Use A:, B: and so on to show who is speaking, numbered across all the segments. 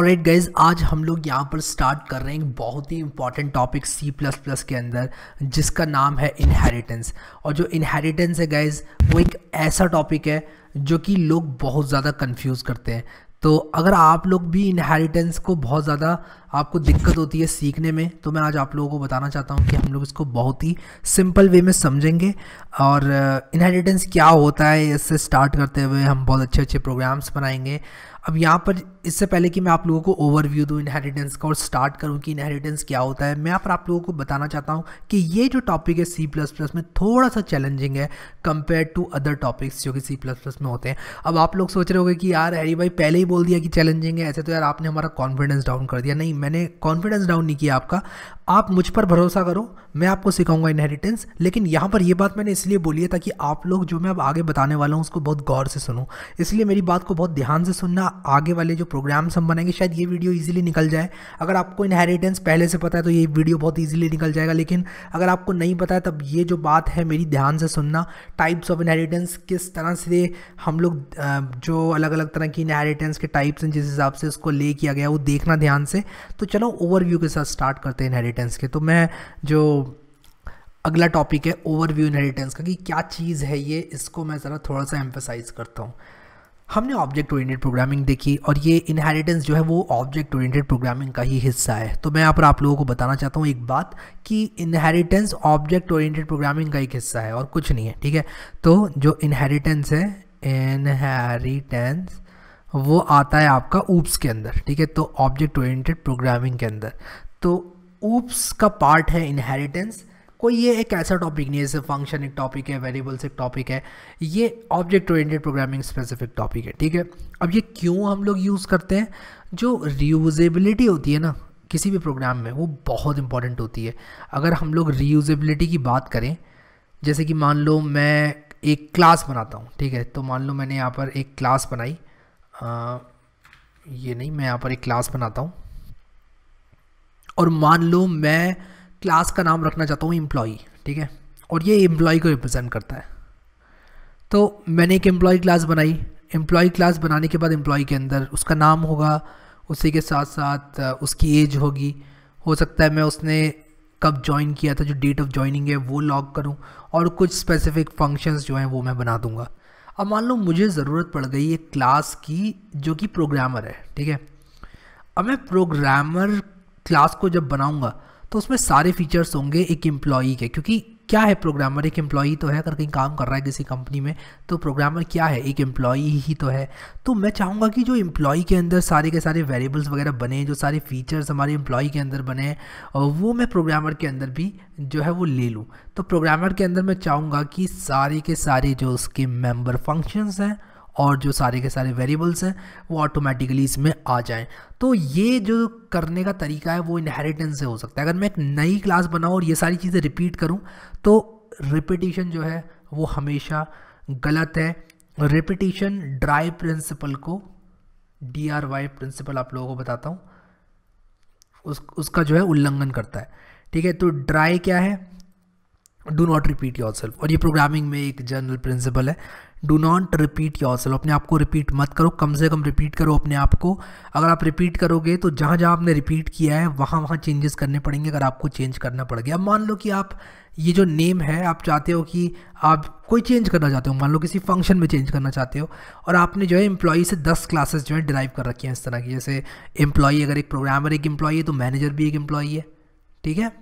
A: और एक गाइज आज हम लोग यहाँ पर स्टार्ट कर रहे हैं बहुत ही important topic C plus plus के अंदर जिसका नाम है इनहेरिटेंस और जो इनहेरिटेंस है गाइज वो एक ऐसा टॉपिक है जो कि लोग बहुत ज़्यादा कंफ्यूज करते हैं तो अगर आप लोग भी इनहेरिटेंस को बहुत ज़्यादा आपको दिक्कत होती है सीखने में तो मैं आज आप लोगों को बताना चाहता हूँ कि हम लोग इसको बहुत ही सिंपल वे में समझेंगे और इनहेरिटेंस uh, क्या होता है इससे स्टार्ट करते हुए हम बहुत अच्छे अच्छे प्रोग्राम्स बनाएंगे अब यहाँ पर इससे पहले कि मैं आप लोगों को ओवरव्यू दूँ इनहेरिटेंस का और स्टार्ट करूँ कि इनहेरिटेंस क्या होता है मैं यहाँ पर आप लोगों को बताना चाहता हूँ कि ये जो टॉपिक है सी प्लस प्लस में थोड़ा सा चैलेंजिंग है कंपेयर टू अदर टॉपिक्स जो कि सी प्लस प्लस में होते हैं अब आप लोग सोच रहे होंगे कि यार हरी भाई पहले ही बोल दिया कि चैलेंजिंग है ऐसे तो यार आपने हमारा कॉन्फिडेंस डाउन कर दिया नहीं मैंने कॉन्फिडेंस डाउन नहीं किया आपका आप मुझ पर भरोसा करो मैं आपको सिखाऊंगा इनहेरिटेंस लेकिन यहाँ पर यह बात मैंने इसलिए बोली है ताकि आप लोग जो मैं अब आगे बताने वाला हूँ उसको बहुत गौर से सुनूँ इसलिए मेरी बात को बहुत ध्यान से सुनना आगे वाले जो प्रोग्राम्स हम बनाएंगे शायद ये वीडियो इजीली निकल जाए अगर आपको इनहेरिटेंस पहले से पता है तो ये वीडियो बहुत ईजिली निकल जाएगा लेकिन अगर आपको नहीं पता है तब ये जो बात है मेरी ध्यान से सुनना टाइप्स ऑफ इनहेरिटेंस किस तरह से हम लोग जो अलग अलग तरह की इनहेरिटेंस के टाइप्स हैं जिस हिसाब से उसको ले किया गया वो देखना ध्यान से तो चलो ओवरव्यू के साथ स्टार्ट करते हैं इनहेरिटेंस के तो मैं जो अगला टॉपिक है ओवरव्यू इनहेरिटेंस का कि क्या चीज़ है ये इसको मैं ज़रा थोड़ा सा एम्फेसाइज करता हूँ हमने ऑब्जेक्ट ओरिएंटेड प्रोग्रामिंग देखी और ये इनहेरिटेंस जो है वो ऑब्जेक्ट ओरिएंटेड प्रोग्रामिंग का ही हिस्सा है तो मैं यहाँ पर आप लोगों को बताना चाहता हूँ एक बात कि इनहेरिटेंस ऑब्जेक्ट ओरिएंटेड प्रोग्रामिंग का एक हिस्सा है और कुछ नहीं है ठीक है तो जो इनहेरिटेंस है इनहेरिटेंस वो आता है आपका ऊप्स के अंदर ठीक है तो ऑब्जेक्ट ओरिएंटेड प्रोग्रामिंग के अंदर तो ऊप्स का पार्ट है इनहेरिटेंस कोई ये एक ऐसा टॉपिक नहीं है जैसे फंक्शन एक टॉपिक है वेरिएबल्स एक टॉपिक है ये object oriented programming specific topic है ठीक है अब ये क्यों हम लोग यूज़ करते हैं जो रीयूजेबिलिटी होती है ना किसी भी प्रोग्राम में वो बहुत इंपॉर्टेंट होती है अगर हम लोग रीयूजेबिलिटी की बात करें जैसे कि मान लो मैं एक क्लास बनाता हूँ ठीक है तो मान लो मैंने यहाँ पर एक क्लास बनाई ये नहीं मैं यहाँ पर एक क्लास बनाता हूँ और मान लो मैं क्लास का नाम रखना चाहता हूँ एम्प्लॉई ठीक है और ये एम्प्लॉय को रिप्रेजेंट करता है तो मैंने एक एम्प्लॉय क्लास बनाई एम्प्लॉय क्लास बनाने के बाद एम्प्लॉय के अंदर उसका नाम होगा उसी के साथ साथ उसकी एज होगी हो सकता है मैं उसने कब ज्वाइन किया था जो डेट ऑफ ज्वाइनिंग है वो लॉग करूं और कुछ स्पेसिफिक फंक्शंस जो हैं वो मैं बना दूंगा अब मान लो मुझे ज़रूरत पड़ गई एक क्लास की जो कि प्रोग्रामर है ठीक है अब मैं प्रोग्रामर क्लास को जब बनाऊँगा तो उसमें सारे फीचर्स होंगे एक एम्प्लॉई के क्योंकि क्या है प्रोग्रामर एक एम्प्लॉई तो है अगर कहीं काम कर रहा है किसी कंपनी में तो प्रोग्रामर क्या है एक एम्प्लॉई ही तो है तो मैं चाहूँगा कि जो एम्प्लॉई के अंदर सारे के सारे वेरिएबल्स वगैरह बने जो सारे फीचर्स हमारे एम्प्लॉई के अंदर बने और वो मैं प्रोग्रामर के अंदर भी जो है वो ले लूँ तो प्रोग्रामर के अंदर मैं चाहूँगा कि सारे के सारे जो उसके मेम्बर फंक्शंस हैं और जो सारे के सारे वेरिएबल्स हैं वो ऑटोमेटिकली इसमें आ जाएं तो ये जो करने का तरीका है वो इनहेरिटेंस से हो सकता है अगर मैं एक नई क्लास बनाऊँ और ये सारी चीज़ें रिपीट करूँ तो रिपीटिशन जो है वो हमेशा गलत है रिपीटिशन ड्राई प्रिंसिपल को डी आर वाई प्रिंसिपल आप लोगों को बताता हूँ उस उसका जो है उल्लंघन करता है ठीक है तो ड्राई क्या है do not repeat yourself और ये प्रोग्रामिंग में एक जनरल प्रिंसिपल है do not repeat yourself अपने आप को रिपीट मत करो कम से कम रिपीट करो अपने आप को अगर आप रिपीट करोगे तो जहाँ जहाँ आपने रिपीट किया है वहाँ वहाँ चेंजेस करने पड़ेंगे अगर आपको चेंज करना पड़ गया अब मान लो कि आप ये जो नेम है आप चाहते हो कि आप कोई चेंज करना चाहते हो मान लो किसी फंक्शन में चेंज करना चाहते हो और आपने जो है एम्प्लॉई से दस क्लासेस जो है ड्राइव कर रखी हैं इस तरह की जैसे एम्प्लॉई अगर एक प्रोग्रामर एक एम्प्लॉई है तो मैनेजर भी एक एम्प्लॉई है ठीक है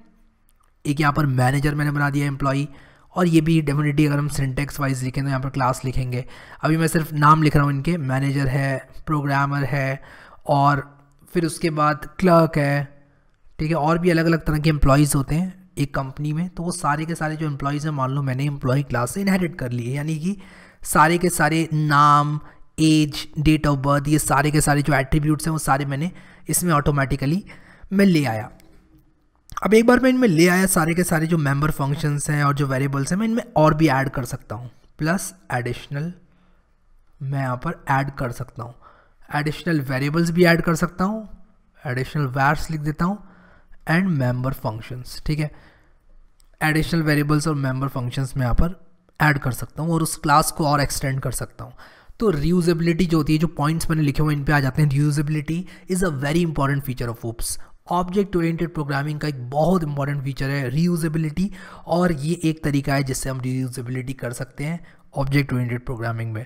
A: एक यहाँ पर मैनेजर मैंने बना दिया एम्प्लॉई और ये भी डेफिनेटली अगर हम सिंटेक्स वाइज लिखें तो यहाँ पर क्लास लिखेंगे अभी मैं सिर्फ नाम लिख रहा हूँ इनके मैनेजर है प्रोग्रामर है और फिर उसके बाद क्लर्क है ठीक है और भी अलग अलग तरह के एम्प्लॉयज़ होते हैं एक कंपनी में तो वो सारे के सारे जो एम्प्लॉयज़ हैं मान लो मैंने एम्प्लॉय क्लास से इनहेरिट कर लिए यानी कि सारे के सारे नाम एज डेट ऑफ बर्थ ये सारे के सारे जो एट्रीब्यूट्स हैं वो सारे मैंने इसमें ऑटोमेटिकली मैं ले आया अब एक बार मैं इनमें ले आया सारे के सारे जो मेंबर फंक्शंस हैं और जो वेरिएबल्स हैं मैं इनमें और भी ऐड कर सकता हूँ प्लस एडिशनल मैं यहाँ पर ऐड कर सकता हूँ एडिशनल वेरिएबल्स भी ऐड कर सकता हूँ एडिशनल वैर्स लिख देता हूँ एंड मेंबर फंक्शंस ठीक है एडिशनल वेरिएबल्स और मेंबर फंक्शंस मैं यहाँ पर ऐड कर सकता हूँ और उस क्लास को और एक्सटेंड कर सकता हूँ तो रीयूजेबिलिटी जो होती है जो पॉइंट्स मैंने लिखे हुए इन पे आ जाते हैं reusability is a very important feature of OOPS object oriented programming का एक बहुत इंपॉर्टेंट फीचर है रीयूजेबिलिटी और ये एक तरीका है जिससे हम रीयूजेबिलिटी कर सकते हैं ऑब्जेक्ट ओरिएंटेड प्रोग्रामिंग में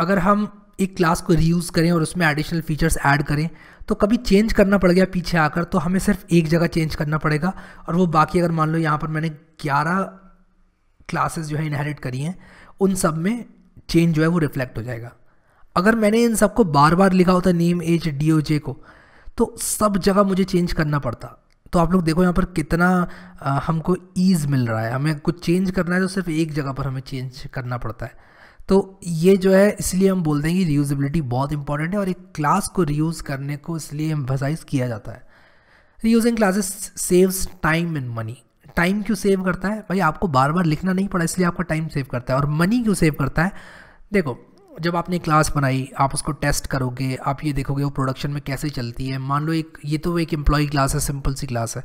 A: अगर हम एक क्लास को रीयूज़ करें और उसमें एडिशनल फीचर्स ऐड करें तो कभी चेंज करना पड़ गया पीछे आकर तो हमें सिर्फ एक जगह चेंज करना पड़ेगा और वो बाकी अगर मान लो यहाँ पर मैंने ग्यारह क्लासेस जो है इनहेरिट करी हैं उन सब में चेंज जो है वो रिफ्लेक्ट हो जाएगा अगर मैंने इन सबको बार बार लिखा होता name as D O J को तो सब जगह मुझे चेंज करना पड़ता तो आप लोग देखो यहाँ पर कितना हमको ईज़ मिल रहा है हमें कुछ चेंज करना है तो सिर्फ एक जगह पर हमें चेंज करना पड़ता है तो ये जो है इसलिए हम बोलते हैं कि रीयूज़बिलिटी बहुत इंपॉर्टेंट है और एक क्लास को रीयूज़ करने को इसलिए एम्फोसाइज किया जाता है reusing classes saves time and money time क्यों सेव करता है भाई आपको बार बार लिखना नहीं पड़ा इसलिए आपका टाइम सेव करता है और मनी क्यों सेव करता है देखो जब आपने क्लास बनाई आप उसको टेस्ट करोगे आप ये देखोगे वो प्रोडक्शन में कैसे चलती है मान लो एक ये तो एक एम्प्लॉय क्लास है सिंपल सी क्लास है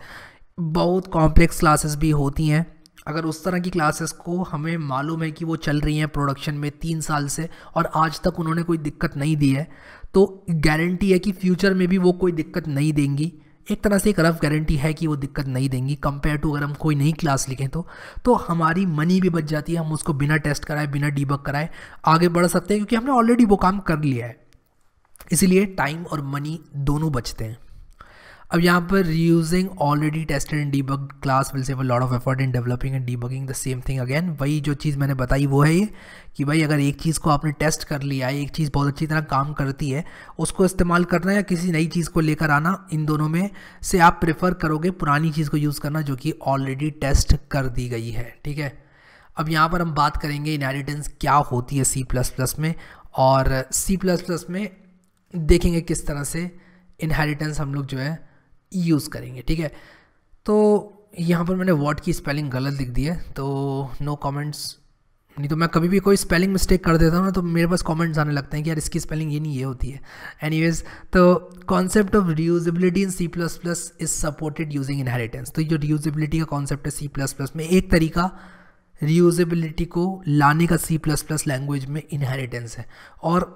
A: बहुत कॉम्प्लेक्स क्लासेस भी होती हैं अगर उस तरह की क्लासेस को हमें मालूम है कि वो चल रही हैं प्रोडक्शन में तीन साल से और आज तक उन्होंने कोई दिक्कत नहीं दी है तो गारंटी है कि फ्यूचर में भी वो कोई दिक्कत नहीं देंगी एक तरह से एक रफ गारंटी है कि वो दिक्कत नहीं देंगी कंपेयर टू अगर हम कोई नई क्लास लिखें तो तो हमारी मनी भी बच जाती है हम उसको बिना टेस्ट कराए बिना डीबक कराए आगे बढ़ सकते हैं क्योंकि हमने ऑलरेडी वो काम कर लिया है इसीलिए टाइम और मनी दोनों बचते हैं अब यहाँ पर reusing already tested and debug class will save a lot of effort in developing and debugging the same thing again वही जो चीज़ मैंने बताई वो है ये कि भाई अगर एक चीज़ को आपने टेस्ट कर लिया है एक चीज़ बहुत अच्छी तरह काम करती है उसको इस्तेमाल करना या किसी नई चीज़ को लेकर आना इन दोनों में से आप प्रेफर करोगे पुरानी चीज़ को यूज़ करना जो कि ऑलरेडी टेस्ट कर दी गई है ठीक है अब यहाँ पर हम बात करेंगे इनहेरिटेंस क्या होती है सी प्लस प्लस में और सी प्लस प्लस में देखेंगे किस तरह से इनहेरिटेंस हम लोग जो है यूज़ करेंगे ठीक है तो यहाँ पर मैंने वर्ड की स्पेलिंग गलत लिख दी है तो नो कमेंट्स नहीं तो मैं कभी भी कोई स्पेलिंग मिस्टेक कर देता हूँ ना तो मेरे पास कमेंट्स आने लगते हैं कि यार इसकी स्पेलिंग ये नहीं ये होती है एनीवेज तो concept of reusability in C plus plus is supported using inheritance तो जो रियूजबिलिटी का कॉन्सेप्ट है सी प्लस प्लस में एक तरीका रियूजबिलिटी को लाने का सी प्लस प्लस लैंग्वेज में इनहेरिटेंस है और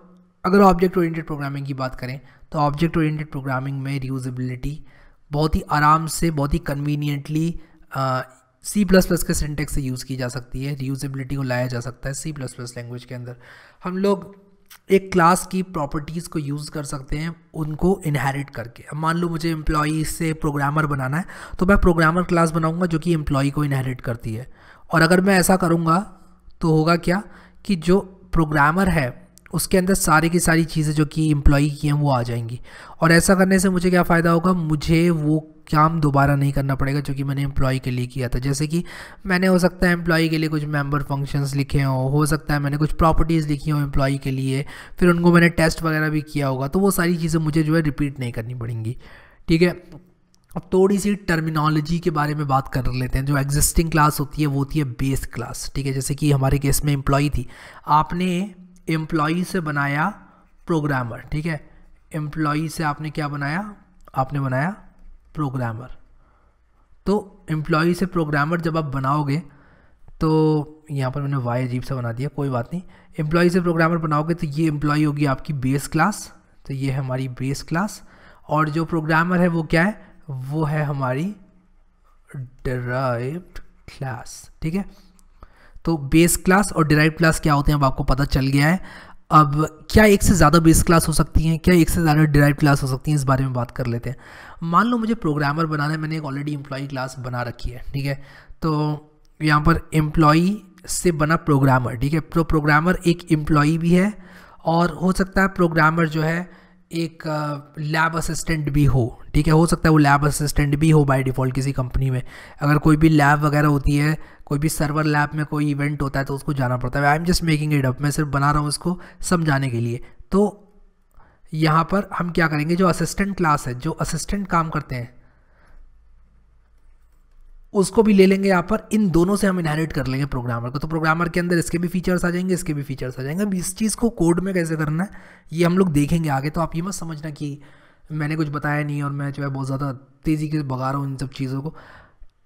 A: अगर ऑब्जेक्ट ओरिएंटेड प्रोग्रामिंग की बात करें तो ऑब्जेक्ट ओरिएंटेड प्रोग्रामिंग में रियूजबिलिटी बहुत ही आराम से बहुत ही कन्वीनियंटली सी प्लस प्लस के सिंटेक्स से यूज़ की जा सकती है रीयूजेबिलिटी को लाया जा सकता है सी प्लस प्लस लैंग्वेज के अंदर हम लोग एक क्लास की प्रॉपर्टीज़ को यूज़ कर सकते हैं उनको इनहेरिट करके अब मान लो मुझे एम्प्लॉई से प्रोग्रामर बनाना है तो मैं प्रोग्रामर क्लास बनाऊंगा जो कि एम्प्लॉई को इनहेरिट करती है और अगर मैं ऐसा करूँगा तो होगा क्या कि जो प्रोग्रामर है उसके अंदर सारी की सारी चीज़ें जो कि एम्प्लॉई की हैं वो आ जाएंगी और ऐसा करने से मुझे क्या फ़ायदा होगा मुझे वो काम दोबारा नहीं करना पड़ेगा जो कि मैंने एम्प्लॉय के लिए किया था जैसे कि मैंने हो सकता है एम्प्लॉय के लिए कुछ मेंबर फंक्शंस लिखे हों हो सकता है मैंने कुछ प्रॉपर्टीज़ लिखी हों एम्प्लॉय के लिए फिर उनको मैंने टेस्ट वगैरह भी किया होगा तो वो सारी चीज़ें मुझे जो है रिपीट नहीं करनी पड़ेंगी ठीक है अब थोड़ी सी टर्मिनोलॉजी के बारे में बात कर लेते हैं जो एग्जिस्टिंग क्लास होती है वो होती है बेस क्लास ठीक है जैसे कि हमारे केस में एम्प्लॉई थी आपने एम्प्लॉई से बनाया प्रोग्रामर ठीक है एम्प्लॉई से आपने क्या बनाया आपने बनाया प्रोग्रामर तो एम्प्लॉई से प्रोग्रामर जब आप बनाओगे तो यहाँ पर मैंने वाई अजीब सा बना दिया कोई बात नहीं एम्प्लॉई से प्रोग्रामर बनाओगे तो ये एम्प्लॉई होगी आपकी बेस क्लास तो ये है हमारी बेस क्लास और जो प्रोग्रामर है वो क्या है वो है हमारी डराइव्ड क्लास ठीक है तो बेस क्लास और डिराइव क्लास क्या होते हैं अब आपको पता चल गया है अब क्या एक से ज़्यादा बेस क्लास हो सकती हैं क्या एक से ज़्यादा डिराइव क्लास हो सकती हैं इस बारे में बात कर लेते हैं मान लो मुझे प्रोग्रामर बनाना है मैंने एक ऑलरेडी एम्प्लॉई क्लास बना रखी है ठीक है तो यहाँ पर एम्प्लॉई से बना प्रोग्रामर ठीक है प्रो प्रोग्रामर एक एम्प्लॉई भी है और हो सकता है प्रोग्रामर जो है एक लैब असिस्टेंट भी हो ठीक है हो सकता है वो लैब असिस्टेंट भी हो बाय डिफ़ॉल्ट किसी कंपनी में अगर कोई भी लैब वगैरह होती है कोई भी सर्वर लैब में कोई इवेंट होता है तो उसको जाना पड़ता है I am just making it up मैं सिर्फ बना रहा हूँ उसको समझाने के लिए तो यहाँ पर हम क्या करेंगे जो असिस्टेंट क्लास है जो असिस्टेंट काम करते हैं उसको भी ले लेंगे यहाँ पर इन दोनों से हम इनहेरिट कर लेंगे प्रोग्रामर को तो प्रोग्रामर के अंदर इसके भी फीचर्स आ जाएंगे इसके भी फीचर्स आ जाएंगे अब इस चीज़ को कोड में कैसे करना है ये हम लोग देखेंगे आगे तो आप ये मत समझना कि मैंने कुछ बताया नहीं और मैं जो है बहुत ज़्यादा तेज़ी के भगा रहा हूँ इन सब चीज़ों को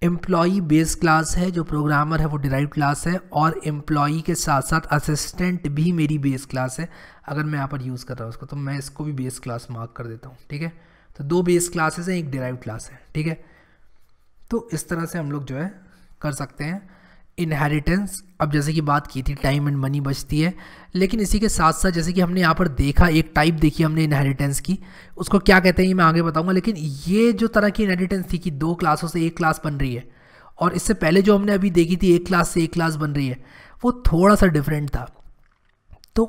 A: एम्प्लॉई बेस क्लास है जो प्रोग्रामर है वो डिराइव क्लास है और एम्प्लॉई के साथ साथ असिस्टेंट भी मेरी बेस क्लास है अगर मैं यहाँ पर यूज़ कर रहा हूँ उसको तो मैं इसको भी बेस क्लास मार्क कर देता हूँ ठीक है तो दो बेस क्लासेस हैं एक डिराइव क्लास है ठीक है तो इस तरह से हम लोग जो है कर सकते हैं इनहेरिटेंस अब जैसे कि बात की थी टाइम एंड मनी बचती है लेकिन इसी के साथ साथ जैसे कि हमने यहाँ पर देखा एक टाइप देखी हमने इनहेरिटेंस की उसको क्या कहते हैं ये मैं आगे बताऊँगा लेकिन ये जो तरह की इनहेरिटेंस थी कि दो क्लासों से एक क्लास बन रही है और इससे पहले जो हमने अभी देखी थी एक क्लास से एक क्लास बन रही है वो थोड़ा सा डिफरेंट था तो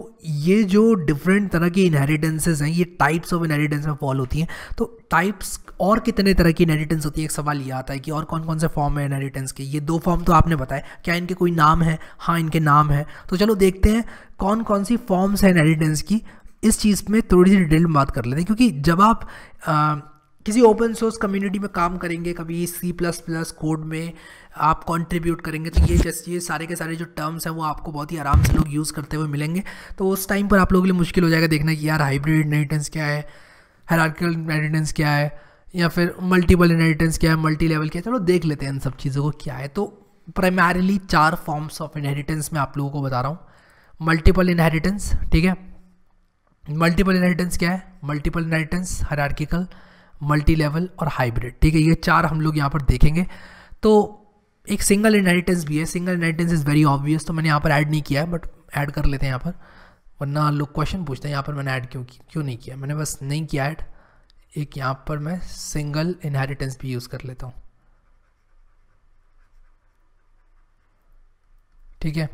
A: ये जो डिफरेंट तरह की इनहेरिटेंसेज हैं ये टाइप्स ऑफ इनहेरिटेंस में फॉल होती हैं तो टाइप्स और कितने तरह की इनहेरिटेंस होती है एक सवाल ये आता है कि और कौन कौन से फॉर्म है इनहेरिटेंस के ये दो फॉर्म तो आपने बताया क्या इनके कोई नाम है हाँ इनके नाम है तो चलो देखते हैं कौन कौन सी फॉर्म्स हैं इनहेरिटेंस की इस चीज़ में थोड़ी सी डिटेल में बात कर लेते हैं क्योंकि जब आप किसी ओपन सोर्स कम्युनिटी में काम करेंगे कभी सी प्लस प्लस कोड में आप कंट्रीब्यूट करेंगे तो ये जैसे ये सारे के सारे जो टर्म्स हैं वो आपको बहुत ही आराम से लोग यूज़ करते हुए मिलेंगे तो उस टाइम पर आप लोगों के लिए मुश्किल हो जाएगा देखना कि यार हाइब्रिड इनहेरिटेंस क्या है हेरार्किकल इनहेरिटेंस क्या है या फिर मल्टीपल इनहेरिटेंस क्या है मल्टी लेवल क्या है चलो देख लेते हैं इन सब चीज़ों को क्या है तो प्राइमरीली चार फॉर्म्स ऑफ इनहेरिटेंस मैं आप लोगों को बता रहा हूँ मल्टीपल इनहेरिटेंस ठीक है मल्टीपल इनहेरिटेंस क्या है multiple inheritance hierarchical multilevel और हाइब्रिड ठीक है ये चार हम लोग यहाँ पर देखेंगे तो एक सिंगल इनहेरिटेंस भी है single inheritance is very obvious तो मैंने यहाँ पर ऐड नहीं किया है बट ऐड कर लेते हैं यहाँ पर वरना लोग क्वेश्चन पूछते हैं यहाँ पर मैंने ऐड क्यों क्यों नहीं किया मैंने बस नहीं किया ऐड एक यहाँ पर मैं सिंगल इनहेरिटेंस भी यूज़ कर लेता हूँ ठीक है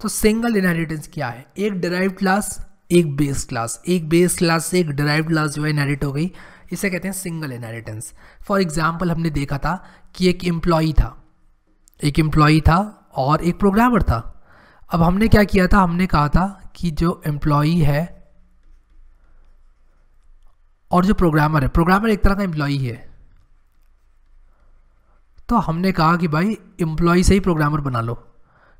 A: तो सिंगल इनहेरिटेंस क्या है एक डिराइव क्लास एक बेस क्लास एक बेस क्लास से एक डिराइव क्लास जो है इनहेरिट हो गई इसे कहते हैं सिंगल इनहेरिटेंस फॉर एग्जाम्पल हमने देखा था कि एक एम्प्लॉई था एक एम्प्लॉई था और एक प्रोग्रामर था अब हमने क्या किया था हमने कहा था कि जो एम्प्लॉई है और जो प्रोग्रामर है प्रोग्रामर एक तरह का एम्प्लॉई है तो हमने कहा कि भाई एम्प्लॉय से ही प्रोग्रामर बना लो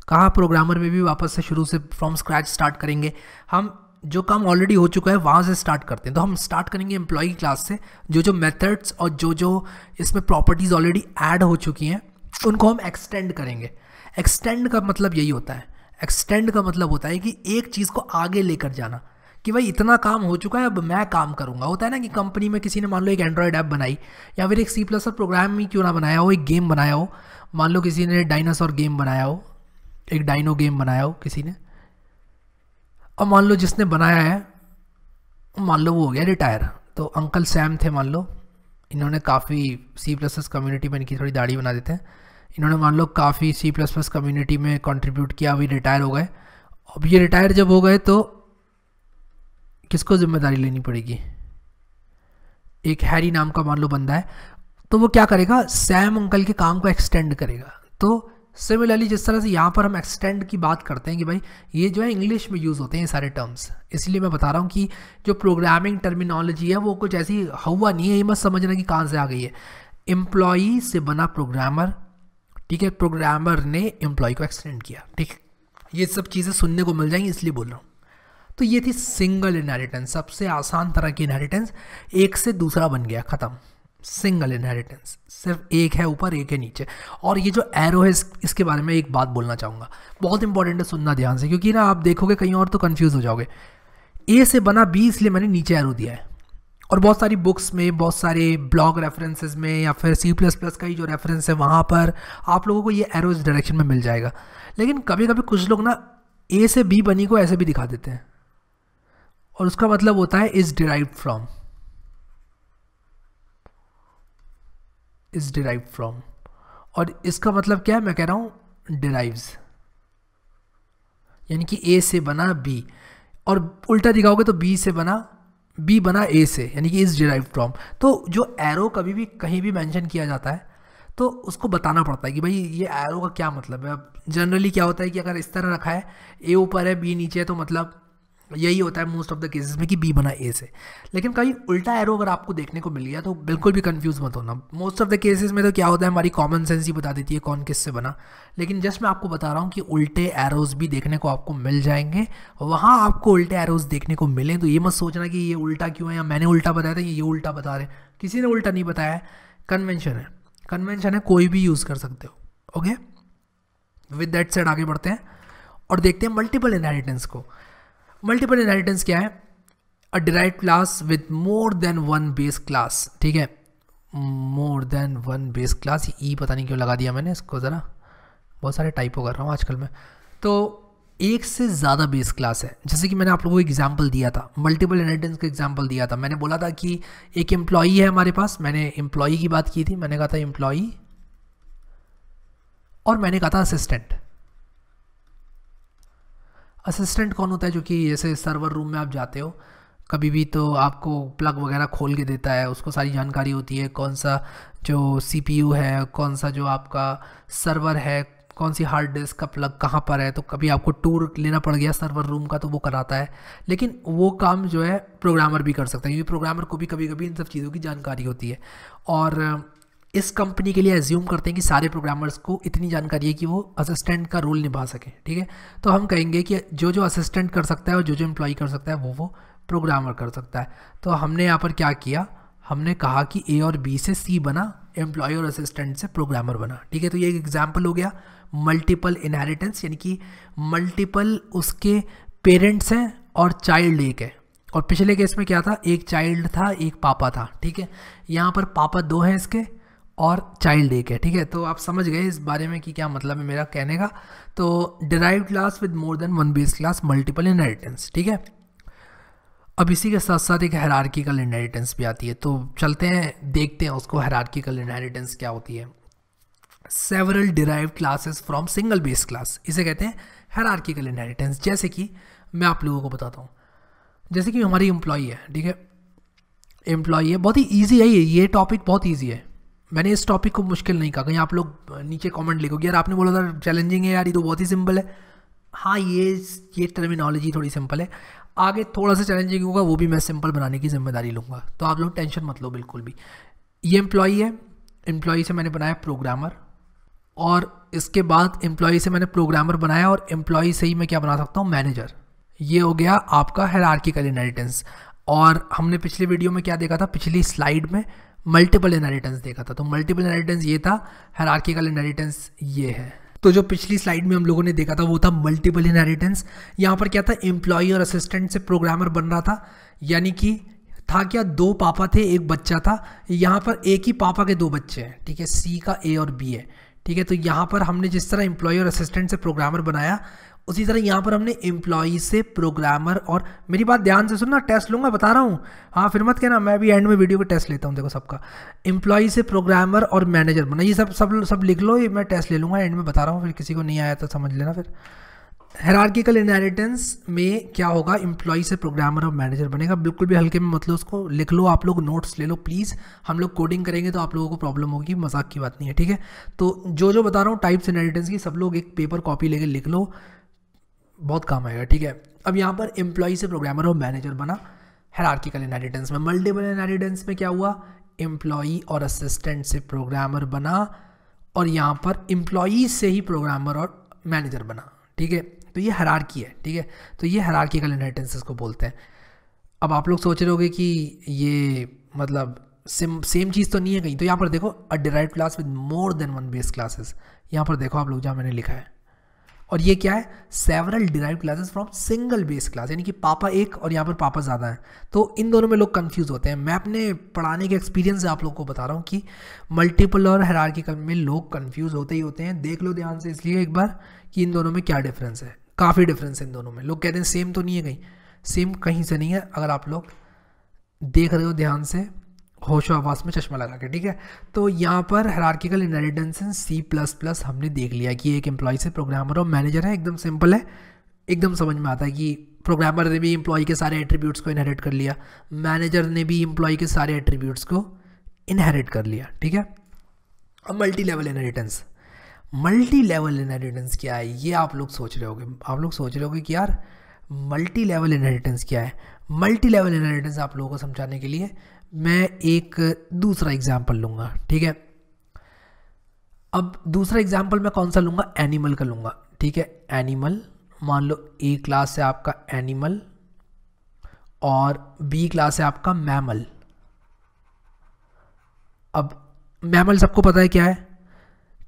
A: कहाँ प्रोग्रामर में भी वापस से शुरू से फ्रॉम स्क्रैच स्टार्ट करेंगे हम जो काम ऑलरेडी हो चुका है वहाँ से स्टार्ट करते हैं तो हम स्टार्ट करेंगे एम्प्लॉय की क्लास से जो जो मेथड्स और जो जो इसमें प्रॉपर्टीज़ ऑलरेडी ऐड हो चुकी हैं उनको हम एक्सटेंड करेंगे एक्सटेंड का मतलब यही होता है एक्सटेंड का मतलब होता है कि एक चीज़ को आगे लेकर जाना कि भाई इतना काम हो चुका है अब मैं काम करूँगा होता है ना कि कंपनी में किसी ने मान लो एक एंड्रॉयड ऐप बनाई या फिर एक सी प्लस प्रोग्राम ही क्यों ना बनाया हो एक गेम बनाया हो मान लो किसी ने डाइनासोर गेम बनाया हो एक डाइनो गेम बनाया हो किसी ने अब मान लो जिसने बनाया है मान लो वो हो गया रिटायर तो अंकल सैम थे मान लो इन्होंने काफ़ी सी प्लस प्लस कम्युनिटी में इनकी थोड़ी दाढ़ी बना देते हैं इन्होंने मान लो काफ़ी सी प्लस प्लस कम्युनिटी में कंट्रीब्यूट किया अभी रिटायर हो गए अब ये रिटायर जब हो गए तो किसको जिम्मेदारी लेनी पड़ेगी एक हैरी नाम का मान लो बंदा है तो वो क्या करेगा सैम अंकल के काम को एक्सटेंड करेगा तो सिमिलरली जिस तरह से यहाँ पर हम एक्सटेंड की बात करते हैं कि भाई ये जो है इंग्लिश में यूज़ होते हैं सारे टर्म्स इसलिए मैं बता रहा हूँ कि जो प्रोग्रामिंग टर्मिनोलॉजी है वो कुछ ऐसी हवा नहीं है ये मत समझना कि कहाँ से आ गई है एम्प्लॉई से बना प्रोग्रामर ठीक है प्रोग्रामर ने एम्प्लॉय को एक्सटेंड किया ठीक ये सब चीज़ें सुनने को मिल जाएंगी इसलिए बोल रहा हूँ तो ये थी सिंगल इनहेरिटेंस सबसे आसान तरह की इनहेरिटेंस एक से दूसरा बन गया ख़त्म सिंगल इनहेरिटेंस सिर्फ एक है ऊपर एक है नीचे और ये जो एरो है इसके बारे में एक बात बोलना चाहूँगा बहुत इंपॉर्टेंट है सुनना ध्यान से क्योंकि ना आप देखोगे कहीं और तो कन्फ्यूज़ हो जाओगे ए से बना बी इसलिए मैंने नीचे एरो दिया है और बहुत सारी बुक्स में बहुत सारे ब्लॉग रेफरेंसेज में या फिर सी प्लस प्लस का ही जो रेफरेंस है वहाँ पर आप लोगों को ये एरो इस डायरेक्शन में मिल जाएगा लेकिन कभी कभी कुछ लोग ना ए से बी बनी को ऐसे भी दिखा देते हैं और उसका मतलब होता है is derive from is derive from और इसका मतलब क्या है मैं कह रहा हूँ डिराइव्स यानी कि ए से बना बी और उल्टा दिखाओगे तो बी से बना बी बना ए से यानी कि इज़ डिराइव फ्रॉम तो जो एरो कभी भी कहीं भी मेंशन किया जाता है तो उसको बताना पड़ता है कि भाई ये एरो का क्या मतलब है अब जनरली क्या होता है कि अगर इस तरह रखा है ए ऊपर है बी नीचे है तो मतलब यही होता है मोस्ट ऑफ द केसेस में कि बी बना ए से लेकिन कहीं उल्टा एरो अगर आपको देखने को मिल गया तो बिल्कुल भी कंफ्यूज मत होना मोस्ट ऑफ द केसेस में तो क्या होता है हमारी कॉमन सेंस ही बता देती है कौन किस से बना लेकिन जस्ट मैं आपको बता रहा हूँ कि उल्टे एरोज भी देखने को आपको मिल जाएंगे वहाँ आपको उल्टे एरोज देखने को मिले तो ये मत सोचना कि ये उल्टा क्यों है या मैंने उल्टा बताया था ये उल्टा बता रहे किसी ने उल्टा नहीं बताया कन्वेंशन है कन्वेंशन है कोई भी यूज़ कर सकते हो ओके विद डेट सेट आगे बढ़ते हैं और देखते हैं मल्टीपल इनहेरिटेंस को मल्टीपल इनहेरिटेंस क्या है a derive class with more than one base class ठीक है more than one base class ई पता नहीं क्यों लगा दिया मैंने इसको ज़रा बहुत सारे टाइपो कर रहा हूँ आजकल मैं तो एक से ज़्यादा बेस क्लास है जैसे कि मैंने आप लोगों को एग्जाम्पल दिया था मल्टीपल इनहेरिटेंस का एग्जाम्पल दिया था मैंने बोला था कि एक एम्प्लॉई है हमारे पास मैंने एम्प्लॉई की बात की थी मैंने कहा था एम्प्लॉई और मैंने कहा था असिस्टेंट असिस्टेंट कौन होता है जो कि जैसे सर्वर रूम में आप जाते हो कभी भी तो आपको प्लग वगैरह खोल के देता है उसको सारी जानकारी होती है कौन सा जो सी है कौन सा जो आपका सर्वर है कौन सी हार्ड डिस्क का प्लग कहाँ पर है तो कभी आपको टूर लेना पड़ गया सर्वर रूम का तो वो कराता है लेकिन वो काम जो है प्रोग्रामर भी कर सकता है क्योंकि प्रोग्रामर को भी कभी कभी इन सब चीज़ों की जानकारी होती है और इस कंपनी के लिए एज्यूम करते हैं कि सारे प्रोग्रामर्स को इतनी जानकारी है कि वो असिस्टेंट का रोल निभा सकें ठीक है तो हम कहेंगे कि जो जो असिस्टेंट कर सकता है और जो जो एम्प्लॉय कर सकता है वो वो प्रोग्रामर कर सकता है तो हमने यहाँ पर क्या किया हमने कहा कि ए और बी से सी बना एम्प्लॉय और असिस्टेंट से प्रोग्रामर बना ठीक है तो ये एक एग्जाम्पल हो गया मल्टीपल इनहेरिटेंस यानी कि मल्टीपल उसके पेरेंट्स हैं और चाइल्ड एक है और पिछले केस में क्या था एक चाइल्ड था एक पापा था ठीक है यहाँ पर पापा दो हैं इसके और चाइल्ड एक है ठीक है तो आप समझ गए इस बारे में कि क्या मतलब है मेरा कहने का तो derive class with more than one base class multiple inheritance ठीक है अब इसी के साथ साथ एक हरारकिकल इनहेरिटेंस भी आती है तो चलते हैं देखते हैं उसको हरारकिकल इनहेरिटेंस क्या होती है several derive classes from single base class इसे कहते हैं हरारकिकल इनहेरिटेंस जैसे कि मैं आप लोगों को बताता हूँ जैसे कि हमारी एम्प्लॉई है ठीक है एम्प्लॉई है बहुत ही ईजी है ये ये टॉपिक बहुत ईजी है मैंने इस टॉपिक को मुश्किल नहीं कहा कहीं आप लोग नीचे कमेंट लिखोगे यार आपने बोला था चैलेंजिंग है यार ये तो बहुत ही सिंपल है हाँ ये ये टर्मिनोलॉजी थोड़ी सिंपल है आगे थोड़ा सा चैलेंजिंग होगा वो भी मैं सिंपल बनाने की जिम्मेदारी लूँगा तो आप लोग टेंशन मत लो बिल्कुल भी ये एम्प्लॉई है एम्प्लॉई से मैंने बनाया प्रोग्रामर और इसके बाद एम्प्लॉई से मैंने प्रोग्रामर बनाया और एम्प्लॉई से ही मैं क्या बना सकता हूँ मैनेजर ये हो गया आपका हेरार्किकल इनहेरिटेंस और हमने पिछले वीडियो में क्या देखा था पिछली स्लाइड में मल्टीपल इनहेरिटेंस देखा था तो मल्टीपल इनहेरिटेंस ये था हरार्किकल इनहेरिटेंस ये है तो जो पिछली स्लाइड में हम लोगों ने देखा था वो था मल्टीपल इनहेरिटेंस यहाँ पर क्या था एम्प्लॉय और असिस्टेंट से प्रोग्रामर बन रहा था यानी कि था क्या दो पापा थे एक बच्चा था यहाँ पर एक ही पापा के दो बच्चे हैं ठीक है सी का ए और बी है ठीक है तो यहाँ पर हमने जिस तरह एम्प्लॉय और असिस्टेंट से प्रोग्रामर बनाया उसी तरह यहाँ पर हमने एम्प्लॉई से प्रोग्रामर और मेरी बात ध्यान से सुनना टेस्ट लूँगा बता रहा हूँ हाँ फिर मत कहना मैं भी एंड में वीडियो को टेस्ट लेता हूँ देखो सबका एम्प्लॉई से प्रोग्रामर और मैनेजर बना ये सब सब सब लिख लो ये मैं टेस्ट ले लूँगा एंड में बता रहा हूँ फिर किसी को नहीं आया तो समझ लेना फिर हेरार्किकल इनहेरिटेंस में क्या होगा एम्प्लॉय से प्रोग्रामर और मैनेजर बनेगा बिल्कुल भी हल्के में मतलब उसको लिख लो आप लोग नोट्स ले लो प्लीज़ हम लोग कोडिंग करेंगे तो आप लोगों को प्रॉब्लम होगी मजाक की बात नहीं है ठीक है तो जो जो बता रहा हूँ टाइप्स इनहेरिटेंस की सब लोग एक पेपर कॉपी लेके लिख लो बहुत काम आएगा ठीक है अब यहाँ पर एम्प्लॉई से प्रोग्रामर और मैनेजर बना हेरार्किकल इनहेरिटेंस में मल्टीपल इनहेरिटेंस में क्या हुआ एम्प्लॉई और असिस्टेंट से प्रोग्रामर बना और यहाँ पर एम्प्लॉई से ही प्रोग्रामर और मैनेजर बना ठीक है तो ये हरारकी है ठीक है तो ये हरारकिकल इनहेरिटेंस को बोलते हैं अब आप लोग सोच रहे होगे कि ये मतलब सेम सेम चीज़ तो नहीं है कहीं तो यहाँ पर देखो a derive class with more than one base classes यहाँ पर देखो आप लोग जहाँ मैंने लिखा है और ये क्या है several derive classes from single base class यानी कि पापा एक और यहाँ पर पापा ज़्यादा है तो इन दोनों में लोग कंफ्यूज होते हैं मैं अपने पढ़ाने के एक्सपीरियंस से आप लोग को बता रहा हूँ कि मल्टीपल और हरारकिकल में लोग कंफ्यूज होते ही होते हैं देख लो ध्यान से इसलिए एक बार कि इन दोनों में क्या डिफरेंस है काफ़ी डिफरेंस है इन दोनों में लोग कहते हैं सेम तो नहीं है कहीं सेम कहीं से नहीं है अगर आप लोग देख रहे हो ध्यान से होशो आवास में चश्मा लगा के ठीक है तो यहाँ पर hierarchical inheritance in C plus plus हमने देख लिया कि एक एम्प्लॉय से प्रोग्रामर और मैनेजर है एकदम सिंपल है एकदम समझ में आता है कि प्रोग्रामर ने भी एम्प्लॉय के सारे एट्रीब्यूट्स को इनहेरिट कर लिया मैनेजर ने भी एम्प्लॉय के सारे एट्रीब्यूट्स को इनहेरिट कर लिया ठीक है अब multi level inheritance multi level inheritance क्या है ये आप लोग सोच रहे होगे आप लोग सोच रहे होगे कि यार मल्टी लेवल इनहेरिटेंस क्या है मल्टी लेवल इनहेरिटेंस आप लोगों को समझाने के लिए मैं एक दूसरा एग्जाम्पल लूंगा ठीक है अब दूसरा एग्जाम्पल मैं कौन सा लूंगा एनिमल का लूंगा ठीक है एनिमल मान लो ए क्लास है आपका एनिमल और बी क्लास है आपका मैमल अब मैमल सबको पता है क्या है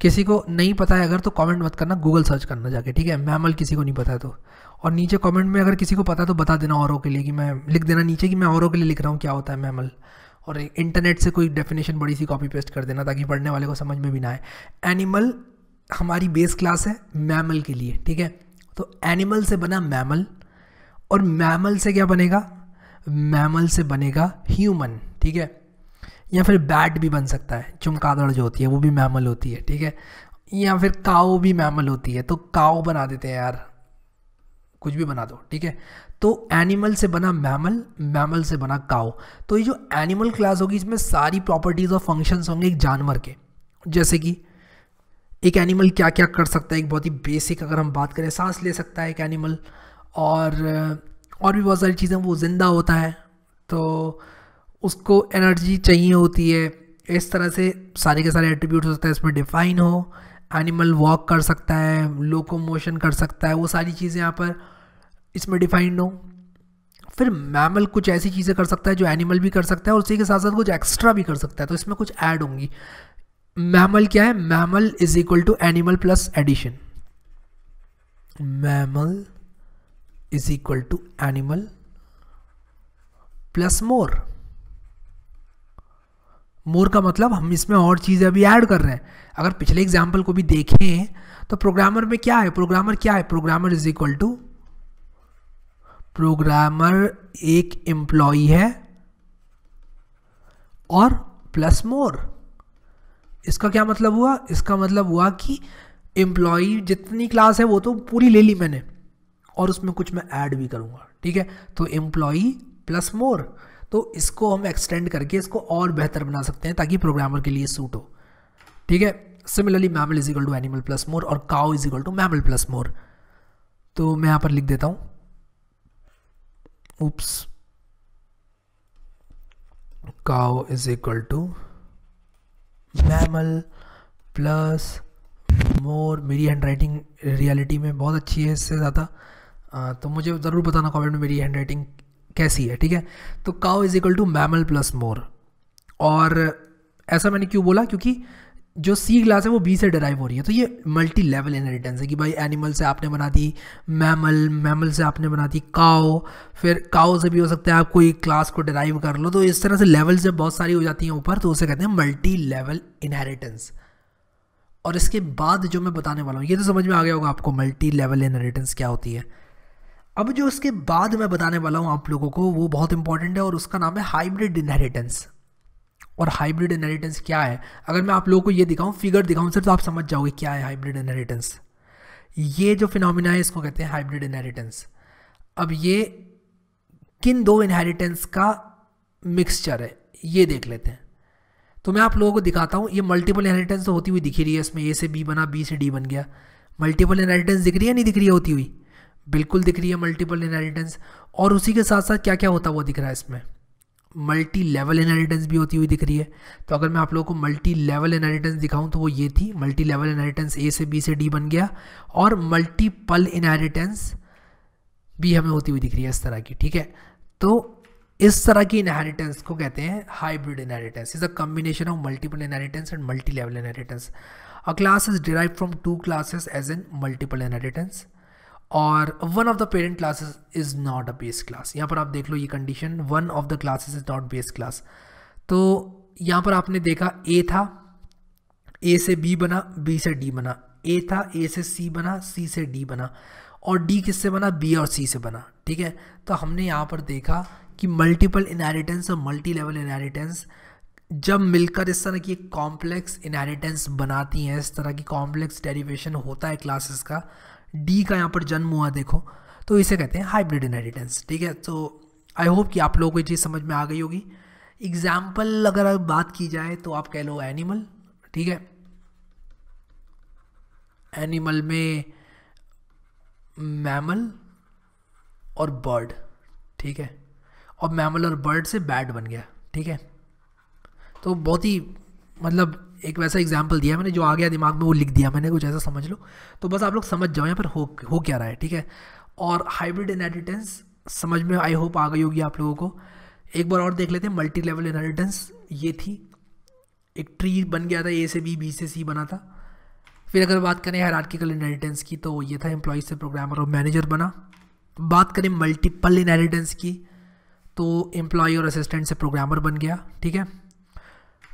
A: किसी को नहीं पता है अगर तो कमेंट मत करना गूगल सर्च करना जाके ठीक है मैमल किसी को नहीं पता है तो और नीचे कमेंट में अगर किसी को पता तो बता देना औरों के लिए कि मैं लिख देना नीचे कि मैं औरों के लिए लिख रहा हूँ क्या होता है मैमल और इंटरनेट से कोई डेफिनेशन बड़ी सी कॉपी पेस्ट कर देना ताकि पढ़ने वाले को समझ में भी ना आए एनिमल हमारी बेस क्लास है मैमल के लिए ठीक है तो एनिमल से बना मैमल और मैमल से क्या बनेगा मैमल से बनेगा ह्यूमन ठीक है या फिर बैट भी बन सकता है चमकादड़ जो होती है वो भी मैमल होती है ठीक है या फिर काओ भी मैमल होती है तो काओ बना देते हैं यार कुछ भी बना दो ठीक है तो एनिमल से बना मैमल मैमल से बना काओ तो ये जो एनिमल क्लास होगी इसमें सारी प्रॉपर्टीज़ और फंक्शंस होंगे एक जानवर के जैसे कि एक एनिमल क्या क्या कर सकता है एक बहुत ही बेसिक अगर हम बात करें सांस ले सकता है एक एनिमल और और भी बहुत सारी चीज़ें वो ज़िंदा होता है तो उसको एनर्जी चाहिए होती है इस तरह से सारे के सारे एट्रीब्यूट होता है इसमें डिफाइन हो एनिमल वॉक कर सकता है लोकोमोशन कर सकता है वो सारी चीज़ें यहाँ पर इसमें डिफाइंड हो फिर मैमल कुछ ऐसी चीज़ें कर सकता है जो एनिमल भी कर सकता है और उसी के साथ साथ कुछ एक्स्ट्रा भी कर सकता है तो इसमें कुछ ऐड होंगी मैमल क्या है mammal is equal to animal plus addition mammal is equal to animal plus more more का मतलब हम इसमें और चीज़ें अभी ऐड कर रहे हैं अगर पिछले एग्जाम्पल को भी देखें तो प्रोग्रामर में क्या है प्रोग्रामर क्या है programmer is equal to programmer एक एम्प्लॉय है और प्लस मोर इसका क्या मतलब हुआ इसका मतलब हुआ कि एम्प्लॉय जितनी क्लास है वो तो पूरी ले ली मैंने और उसमें कुछ मैं ऐड भी करूँगा ठीक है तो एम्प्लॉय प्लस मोर तो इसको हम एक्सटेंड करके इसको और बेहतर बना सकते हैं ताकि प्रोग्रामर के लिए सूट हो ठीक है similarly mammal is equal to animal plus more और cow is equal to mammal plus more तो मैं यहाँ पर लिख देता हूँ oops cow is equal to mammal plus more मेरी हैंड राइटिंग रियलिटी में बहुत अच्छी है इससे ज़्यादा तो मुझे ज़रूर बताना कॉमेंट में मेरी हैंड राइटिंग कैसी है ठीक है तो cow is equal to mammal plus more और ऐसा मैंने क्यों बोला क्योंकि जो सी क्लास है वो बी से डराइव हो रही है तो ये मल्टी लेवल इनहेरिटेंस है कि भाई एनिमल से आपने बना दी मैमल मैमल से आपने बना दी काओ फिर काओ से भी हो सकता है आप कोई क्लास को डराइव कर लो तो इस तरह से लेवल जब बहुत सारी हो जाती हैं ऊपर तो उसे कहते हैं मल्टी लेवल इनहेरिटेंस और इसके बाद जो मैं बताने वाला हूँ ये तो समझ में आ गया होगा आपको मल्टी लेवल इनहेरिटेंस क्या होती है अब जो उसके बाद मैं बताने वाला हूँ आप लोगों को वो बहुत इंपॉर्टेंट है और उसका नाम है हाइब्रिड इनहेरिटेंस और हाइब्रिड इनहेरिटेंस क्या है अगर मैं आप लोगों को ये दिखाऊँ फिगर दिखाऊँ सर तो आप समझ जाओगे क्या है हाइब्रिड इनहेरिटेंस ये जो फिनोमिना है इसको कहते हैं हाइब्रिड इनहेरिटेंस अब ये किन दो इनहेरिटेंस का मिक्सचर है ये देख लेते हैं तो मैं आप लोगों को दिखाता हूँ ये मल्टीपल इनहेरिटेंस तो होती हुई दिखी रही है इसमें ए से बी बना बी से डी बन गया मल्टीपल इनहेरिटेंस दिख रही है नहीं दिख रही है होती हुई बिल्कुल दिख रही है मल्टीपल इनहेरिटेंस और उसी के साथ साथ क्या क्या होता हुआ दिख रहा है इसमें मल्टी लेवल इनहेरिटेंस भी होती हुई दिख रही है तो अगर मैं आप लोगों को मल्टी लेवल इनहेरिटेंस दिखाऊं तो वो ये थी मल्टी लेवल इनहेरिटेंस ए से बी से डी बन गया और मल्टीपल इनहेरिटेंस भी हमें होती हुई दिख रही है इस तरह की ठीक है तो इस तरह की इनहेरिटेंस को कहते हैं hybrid inheritance is a combination of multiple inheritance and multi level inheritance a class is derive from two classes as an multiple inheritance और one of the parent classes is not a base class यहाँ पर आप देख लो ये condition one of the classes is not base class तो यहाँ पर आपने देखा ए था ए से बी बना बी से डी बना ए था ए से सी बना सी से डी बना और डी किससे बना बी और सी से बना ठीक है तो हमने यहाँ पर देखा कि मल्टीपल इनहेरिटेंस और मल्टी लेवल इनहेरिटेंस जब मिलकर इस तरह की कॉम्प्लेक्स इनहेरिटेंस बनाती हैं इस तरह की कॉम्प्लेक्स डेरिवेशन होता है क्लासेस का डी का यहाँ पर जन्म हुआ देखो तो इसे कहते हैं हाइब्रिड इनहेरिटेंस ठीक है तो आई होप कि आप लोगों को ये चीज़ समझ में आ गई होगी एग्जाम्पल अगर अब बात की जाए तो आप कह लो एनिमल ठीक है एनिमल में मैमल और बर्ड ठीक है और मैमल और बर्ड से बैड बन गया ठीक है तो बहुत ही मतलब एक वैसा एग्जाम्पल दिया मैंने जो आ गया दिमाग में वो लिख दिया मैंने कुछ ऐसा समझ लो तो बस आप लोग समझ जाओ यहाँ पर हो हो क्या रहा है ठीक है और हाइब्रिड इनहेरिटेंस समझ में आई होप आ गई होगी आप लोगों को एक बार और देख लेते हैं मल्टी लेवल इनहेरिटेंस ये थी एक ट्री बन गया था ए से बी बी से सी बना था फिर अगर बात करें हरार्टिकल इनहेरिटेंस की तो ये था एम्प्लॉय से प्रोग्रामर और मैनेजर बना बात करें मल्टीपल इनहेरिटेंस की तो एम्प्लॉय और असिस्टेंट से प्रोग्रामर बन गया ठीक है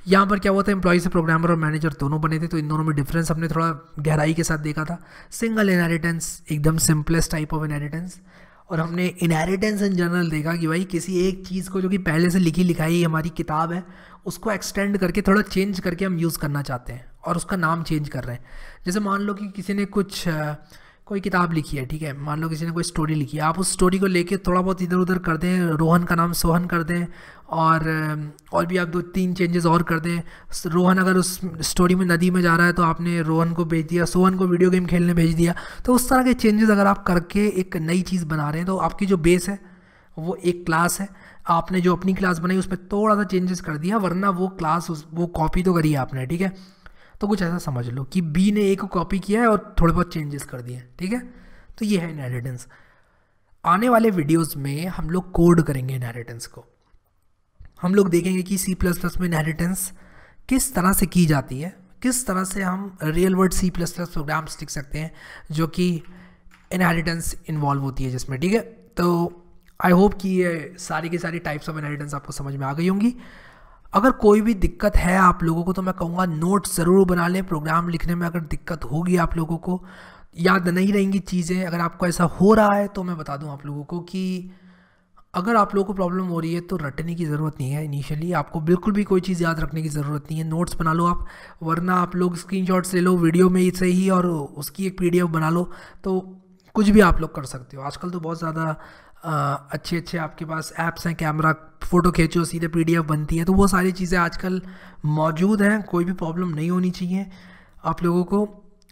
A: यहाँ पर क्या हुआ था एम्प्लॉय से प्रोग्रामर और मैनेजर दोनों बने थे तो इन दोनों में डिफरेंस हमने थोड़ा गहराई के साथ देखा था सिंगल इनहेरिटेंस एकदम सिंपलेस्ट टाइप ऑफ इनहेरिटेंस और हमने इनहेरिटेंस इन जनरल देखा कि भाई किसी एक चीज़ को जो कि पहले से लिखी लिखाई हमारी किताब है उसको एक्सटेंड करके थोड़ा चेंज करके हम यूज़ करना चाहते हैं और उसका नाम चेंज कर रहे हैं जैसे मान लो कि किसी ने कुछ कोई किताब लिखी है ठीक है मान लो किसी ने कोई स्टोरी लिखी है आप उस स्टोरी को लेके थोड़ा बहुत इधर उधर कर दें रोहन का नाम सोहन कर दें और और भी आप दो तीन चेंजेस और कर दें रोहन अगर उस स्टोरी में नदी में जा रहा है तो आपने रोहन को भेज दिया सोहन को वीडियो गेम खेलने भेज दिया तो उस तरह के चेंजेस अगर आप करके एक नई चीज़ बना रहे हैं तो आपकी जो बेस है वो एक क्लास है आपने जो अपनी क्लास बनाई उसमें थोड़ा सा चेंजेस कर दिया वरना वो क्लास उस वो कॉपी तो करी है आपने ठीक है तो कुछ ऐसा समझ लो कि बी ने ए को कॉपी किया है और थोड़े बहुत चेंजेस कर दिए ठीक है तो ये है इनहेरिटेंस आने वाले वीडियोस में हम लोग कोड करेंगे इनहेरिटेंस को हम लोग देखेंगे कि सी प्लस प्लस में इनहेरिटेंस किस तरह से की जाती है किस तरह से हम real world C plus plus programs लिख सकते हैं जो कि इनहेरिटेंस इन्वॉल्व होती है जिसमें ठीक है तो आई होप कि ये सारी के सारी टाइप्स ऑफ इनहेरिटेंस आपको समझ में आ गई होंगी अगर कोई भी दिक्कत है आप लोगों को तो मैं कहूँगा नोट ज़रूर बना लें प्रोग्राम लिखने में अगर दिक्कत होगी आप लोगों को याद नहीं रहेंगी चीज़ें अगर आपको ऐसा हो रहा है तो मैं बता दूँ आप लोगों को कि अगर आप लोगों को प्रॉब्लम हो रही है तो रटने की ज़रूरत नहीं है इनिशियली आपको बिल्कुल भी कोई चीज़ याद रखने की ज़रूरत नहीं है नोट्स बना लो आप वरना आप लोग स्क्रीन ले लो वीडियो में से ही और उसकी एक पी बना लो तो कुछ भी आप लोग कर सकते हो आजकल तो बहुत ज़्यादा अच्छे अच्छे आपके पास ऐप्स हैं कैमरा फ़ोटो खींचो सीधे पीडीएफ बनती है तो वो सारी चीज़ें आजकल मौजूद हैं कोई भी प्रॉब्लम नहीं होनी चाहिए आप लोगों को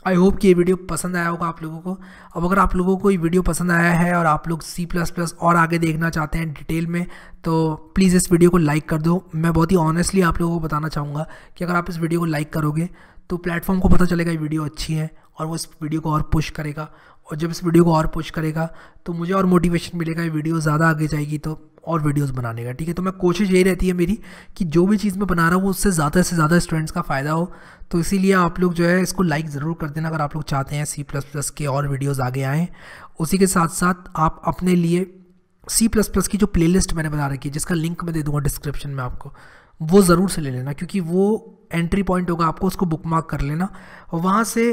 A: आई होप कि ये वीडियो पसंद आया होगा आप लोगों को अब अगर आप लोगों को ये वीडियो पसंद आया है और आप लोग सी प्लस प्लस और आगे देखना चाहते हैं डिटेल में तो प्लीज़ इस वीडियो को लाइक कर दो मैं बहुत ही ऑनेस्टली आप लोगों को बताना चाहूँगा कि अगर आप इस वीडियो को लाइक करोगे तो प्लेटफॉर्म को पता चलेगा ये वीडियो अच्छी है और वो इस वीडियो को और पुश करेगा और जब इस वीडियो को और पुश करेगा तो मुझे और मोटिवेशन मिलेगा ये वीडियो ज़्यादा आगे जाएगी तो और वीडियोस बनाने का ठीक है तो मैं कोशिश यही रहती है मेरी कि जो भी चीज़ मैं बना रहा हूँ उससे ज़्यादा से ज़्यादा स्टूडेंट्स का फ़ायदा हो तो इसीलिए आप लोग जो है इसको लाइक ज़रूर कर देना अगर आप लोग चाहते हैं सी प्लस प्लस के और वीडियोज़ आगे आएँ उसी के साथ साथ आप अपने लिए सी प्लस प्लस की जो प्ले मैंने बना रखी है जिसका लिंक मैं दे दूँगा डिस्क्रिप्शन में आपको वो ज़रूर से ले लेना क्योंकि वो एंट्री पॉइंट होगा आपको उसको बुक मार्क कर लेना और वहाँ से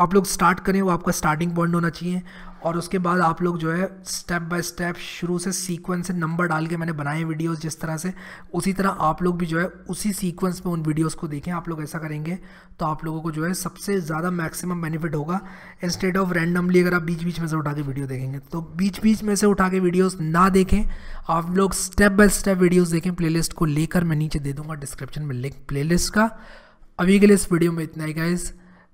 A: आप लोग स्टार्ट करें वो आपका स्टार्टिंग पॉइंट होना चाहिए और उसके बाद आप लोग जो है स्टेप बाय स्टेप शुरू से सीक्वेंस से नंबर डाल के मैंने बनाए वीडियोस जिस तरह से उसी तरह आप लोग भी जो है उसी सीक्वेंस में उन वीडियोस को देखें आप लोग ऐसा करेंगे तो आप लोगों को जो है सबसे ज़्यादा मैक्सिमम बेनिफिट होगा इंस्टेड ऑफ रैंडमली अगर आप बीच बीच में से उठा के वीडियो देखेंगे तो बीच बीच में से उठा के वीडियोज़ ना देखें आप लोग स्टेप बाय स्टेप वीडियोज़ देखें प्ले को लेकर मैं नीचे दे दूँगा डिस्क्रिप्शन में लिंक प्लेलिस्ट का अभी के लिए इस वीडियो में इतना ही गाइज़